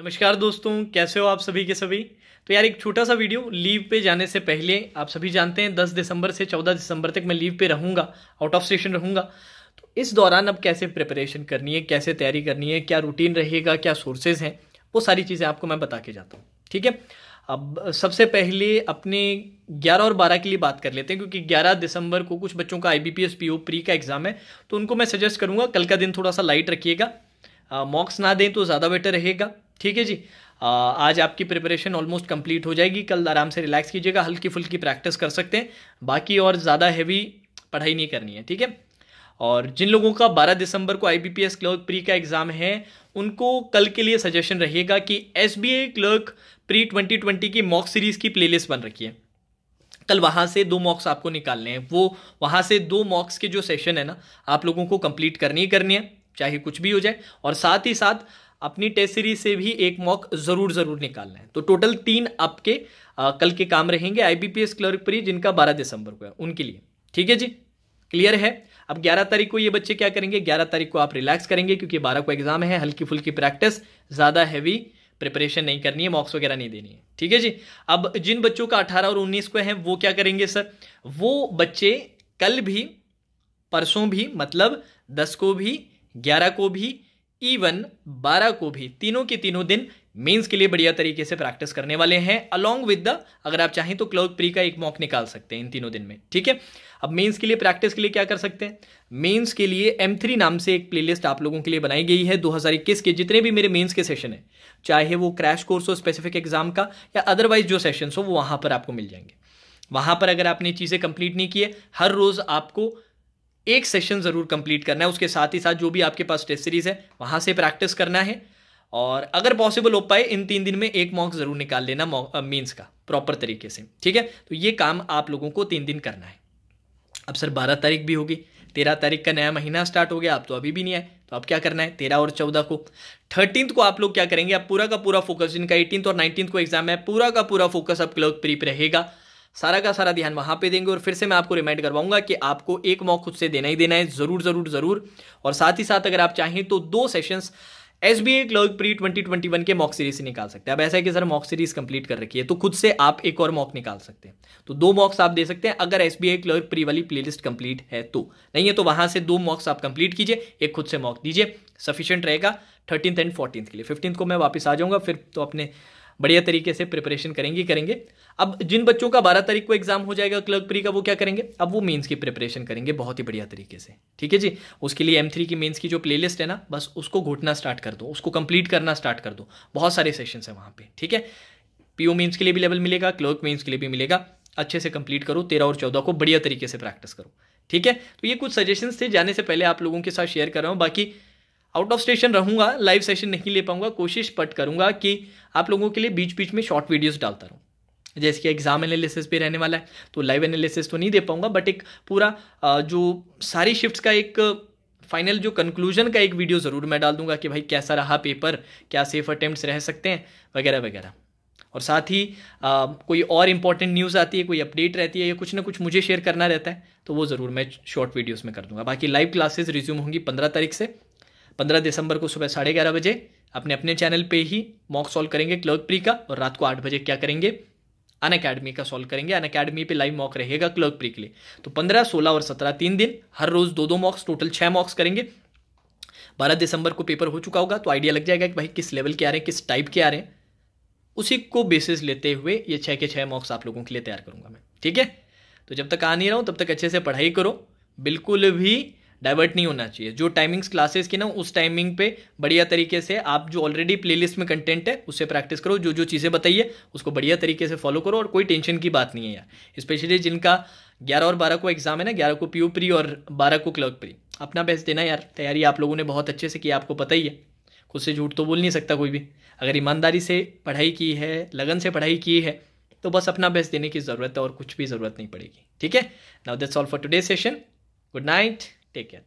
नमस्कार दोस्तों कैसे हो आप सभी के सभी तो यार एक छोटा सा वीडियो लीव पे जाने से पहले आप सभी जानते हैं 10 दिसंबर से 14 दिसंबर तक मैं लीव पे रहूँगा आउट ऑफ स्टेशन रहूँगा तो इस दौरान अब कैसे प्रिपरेशन करनी है कैसे तैयारी करनी है क्या रूटीन रहेगा क्या सोर्सेज हैं वो सारी चीज़ें आपको मैं बता के जाता हूँ ठीक है अब सबसे पहले अपने 11 और 12 के लिए बात कर लेते हैं क्योंकि 11 दिसंबर को कुछ बच्चों का आई बी प्री का एग्ज़ाम है तो उनको मैं सजेस्ट करूँगा कल का दिन थोड़ा सा लाइट रखिएगा मॉक्स ना दें तो ज़्यादा बेटर रहेगा ठीक है जी आज आपकी प्रिपरेशन ऑलमोस्ट कंप्लीट हो जाएगी कल आराम से रिलैक्स कीजिएगा हल्की फुल्की प्रैक्टिस कर सकते हैं बाकी और ज़्यादा हैवी पढ़ाई नहीं करनी है ठीक है और जिन लोगों का 12 दिसंबर को आई बी क्लर्क प्री का एग्ज़ाम है उनको कल के लिए सजेशन रहेगा कि एस क्लर्क प्री 2020 की मॉक सीरीज़ की प्लेलिस्ट बन रखी है कल वहाँ से दो मॉक्स आपको निकालने हैं वो वहाँ से दो मॉक्स के जो सेशन है ना आप लोगों को कंप्लीट करनी ही करनी है चाहे कुछ भी हो जाए और साथ ही साथ अपनी टेस्ट सीरीज से भी एक मॉक जरूर जरूर निकालना है तो टोटल तीन आपके आ, कल के काम रहेंगे आईबीपीएस क्लर्क परी जिनका बारह दिसंबर को है उनके लिए ठीक है जी क्लियर है अब 11 तारीख को ये बच्चे क्या करेंगे 11 तारीख को आप रिलैक्स करेंगे क्योंकि 12 को एग्जाम है हल्की फुल्की प्रैक्टिस ज़्यादा हैवी प्रिपरेशन नहीं करनी है मॉक्स वगैरह नहीं देनी है ठीक है जी अब जिन बच्चों का 18 और 19 को है वो क्या करेंगे सर वो बच्चे कल भी परसों भी मतलब 10 को भी 11 को भी इवन बारह को भी तीनों के तीनों दिन मेंस के लिए बढ़िया तरीके से प्रैक्टिस करने वाले हैं अलोंग विद द अगर आप चाहें तो क्लर्क प्री का एक मॉक निकाल सकते हैं इन तीनों दिन में ठीक है अब मेंस के लिए प्रैक्टिस के लिए क्या कर सकते हैं मेंस के लिए एम थ्री नाम से एक प्लेलिस्ट आप लोगों के लिए बनाई गई है 2021 के जितने भी मेरे मेंस के सेशन है चाहे वो क्रैश कोर्स हो स्पेसिफिक एग्जाम का या अदरवाइज जो सेशन हो वो वहां पर आपको मिल जाएंगे वहां पर अगर आपने चीज़ें कंप्लीट नहीं की है हर रोज़ आपको एक सेशन ज़रूर कंप्लीट करना है उसके साथ ही साथ जो भी आपके पास टेस्ट सीरीज़ है वहाँ से प्रैक्टिस करना है और अगर पॉसिबल हो पाए इन तीन दिन में एक मॉक ज़रूर निकाल लेना मीन्स का प्रॉपर तरीके से ठीक है तो ये काम आप लोगों को तीन दिन करना है अब सर बारह तारीख भी होगी तेरह तारीख का नया महीना स्टार्ट हो गया आप तो अभी भी नहीं आए तो आप क्या करना है तेरह और चौदह को थर्टींथ को आप लोग क्या करेंगे आप पूरा का पूरा फोकस जिनका एटीन और नाइनटीन्थ को एग्जाम है पूरा का पूरा फोकस अब क्लर्क प्रीप रहेगा सारा का सारा ध्यान वहाँ पे देंगे और फिर से मैं आपको रिमाइंड करवाऊंगा कि आपको एक मॉक खुद से देना ही देना है ज़रूर ज़रूर ज़रूर और साथ ही साथ अगर आप चाहें तो दो sessions S B A clerk pre twenty twenty one के मॉक सीरीज से निकाल सकते हैं अब ऐसा है कि सर मॉक सीरीज कंप्लीट कर रखी है तो खुद से आप एक और मॉक निकाल सकते हैं तो दो मॉक्स आप दे सकते हैं अगर S B A clerk pre वाली प्लेलिस्ट कंप्लीट है तो नहीं है तो वहां से दो मॉक्स आप कंप्लीट कीजिए एक खुद से मॉक दीजिए सफिशियंट रहेगा थर्टीन एंड फोर्टीन के लिए फिफ्टीन को मैं वापस आ जाऊंगा फिर तो अपने बढ़िया तरीके से प्रिपरेशन करेंगे करेंगे अब जिन बच्चों का बारह तारीख को एग्जाम हो जाएगा क्लर्क प्री का वो क्या करेंगे अब वो मेन्स की प्रिपरेशन करेंगे बहुत ही बढ़िया तरीके से ठीक है जी उसके लिए एम थ्री की मेन्स की जो प्लेलिस्ट है ना बस उसको घोटना स्टार्ट कर दो उसको कंप्लीट करना स्टार्ट कर दो बहुत सारे सेशन हैं वहाँ पर ठीक है पीओ मीन्स के लिए भी लेवल मिलेगा क्लर्क मीन्स के लिए भी मिलेगा अच्छे से कंप्लीट करो तेरह और चौदह को बढ़िया तरीके से प्रैक्टिस करो ठीक है तो ये कुछ सजेशंस थे जाने से पहले आप लोगों के साथ शेयर कर रहा हूँ बाकी आउट ऑफ स्टेशन रहूँगा लाइव सेशन नहीं ले पाऊँगा कोशिश पट करूँगा कि आप लोगों के लिए बीच बीच में शॉर्ट वीडियोज़ डालता रहूँ जैसे कि एग्जाम एनालिसिस भी रहने वाला है तो लाइव एनालिसिस तो नहीं दे पाऊँगा बट एक पूरा जो सारी शिफ्ट्स का एक फाइनल जो कंक्लूजन का एक वीडियो ज़रूर मैं डाल दूंगा कि भाई कैसा रहा पेपर क्या सेफ अटैम्प्ट रह सकते हैं वगैरह वगैरह और साथ ही आ, कोई और इम्पॉर्टेंट न्यूज़ आती है कोई अपडेट रहती है या कुछ ना कुछ मुझे शेयर करना रहता है तो वो ज़रूर मैं शॉर्ट वीडियोस में कर दूंगा बाकी लाइव क्लासेस रिज्यूम होंगी पंद्रह तारीख से पंद्रह दिसंबर को सुबह साढ़े ग्यारह बजे अपने अपने चैनल पे ही मॉक सॉल्व करेंगे क्लर्क प्री का और रात को आठ बजे क्या करेंगे अन अकेडमी का सॉल्व करेंगे अन अकेडमी पे लाइव मॉक रहेगा क्लर्क प्री के लिए तो पंद्रह सोलह और सत्रह तीन दिन हर रोज दो दो मॉक्स टोटल छः मॉक्स करेंगे बारह दिसंबर को पेपर हो चुका होगा तो आइडिया लग जाएगा कि भाई किस लेवल के आ रहे हैं किस टाइप के आ रहे हैं उसी को बेसिस लेते हुए ये छः के छः मॉक्स आप लोगों के लिए तैयार करूंगा मैं ठीक है तो जब तक आ नहीं रहा हूँ तब तक अच्छे से पढ़ाई करो बिल्कुल भी डाइवर्ट नहीं होना चाहिए जो टाइमिंग्स क्लासेस की ना उस टाइमिंग पे बढ़िया तरीके से आप जो ऑलरेडी प्लेलिस्ट में कंटेंट है उससे प्रैक्टिस करो जो जो चीज़ें बताइए उसको बढ़िया तरीके से फॉलो करो और कोई टेंशन की बात नहीं है यार स्पेशली जिनका ग्यारह और बारह को एग्जाम है ना ग्यारह को पी प्री और बारह को क्लर्क प्री अपना बेस्ट देना यार तैयारी आप लोगों ने बहुत अच्छे से की आपको पता ही है खुद से झूठ तो बोल नहीं सकता कोई भी अगर ईमानदारी से पढ़ाई की है लगन से पढ़ाई की है तो बस अपना बेस्ट देने की ज़रूरत है और कुछ भी ज़रूरत नहीं पड़ेगी ठीक है now that's all for today session good night Take care.